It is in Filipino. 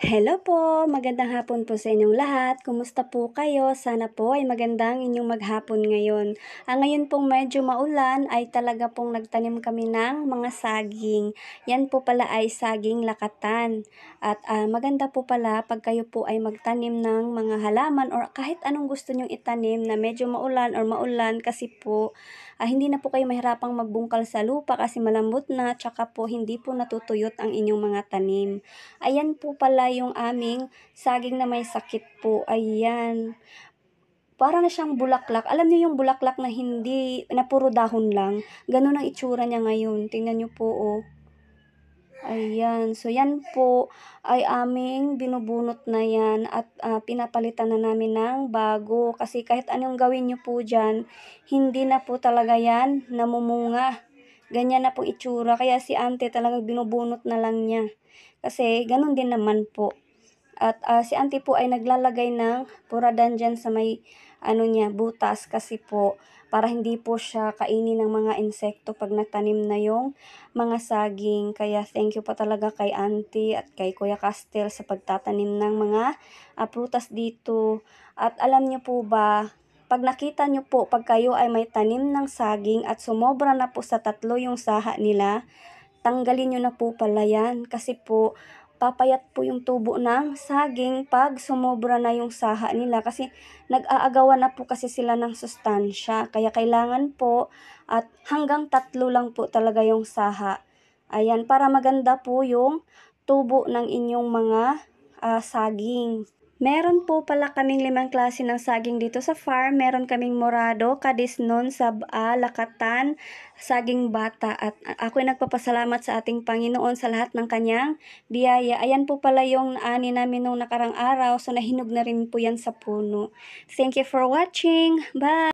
Hello po! Magandang hapon po sa inyong lahat. Kumusta po kayo? Sana po ay magandang inyong maghapon ngayon. Ang ngayon pong medyo maulan ay talaga pong nagtanim kami ng mga saging. Yan po pala ay saging lakatan. At uh, maganda po pala pag kayo po ay magtanim ng mga halaman or kahit anong gusto nyong itanim na medyo maulan or maulan kasi po uh, hindi na po kayo mahirapang magbungkal sa lupa kasi malambot na tsaka po hindi po natutuyot ang inyong mga tanim. Ayan po pala yung aming saging na may sakit po. Ayan. Parang siyang bulaklak. Alam niyo yung bulaklak na hindi, na puro dahon lang. Ganun ang itsura niya ngayon. Tingnan niyo po, oh. Ayan. So, yan po ay aming binubunot na yan at uh, pinapalitan na namin ng bago. Kasi kahit anong gawin niyo po dyan, hindi na po talaga yan namumunga. Ganyan na po itsura. Kaya si auntie talaga binubunot na lang niya. Kasi ganun din naman po. At uh, si auntie po ay naglalagay ng pura dungeon sa may ano niya, butas kasi po para hindi po siya kainin ng mga insekto pag natanim na yung mga saging. Kaya thank you po talaga kay auntie at kay Kuya Castel sa pagtatanim ng mga uh, prutas dito. At alam niyo po ba, pag nakita nyo po, pag kayo ay may tanim ng saging at sumobra na po sa tatlo yung saha nila, tanggalin nyo na po pala yan kasi po papayat po yung tubo ng saging pag sumobra na yung saha nila kasi nag-aagawan na po kasi sila ng sustansya. Kaya kailangan po at hanggang tatlo lang po talaga yung saha. Ayan, para maganda po yung tubo ng inyong mga uh, saging. Meron po pala kaming limang klase ng saging dito sa farm. Meron kaming morado, kadisnon, saba, lakatan, saging bata. At ako ay nagpapasalamat sa ating Panginoon sa lahat ng kanyang biyaya. Ayan po pala yung ani namin nung nakarang araw. So nahinog na rin po yan sa puno. Thank you for watching. Bye!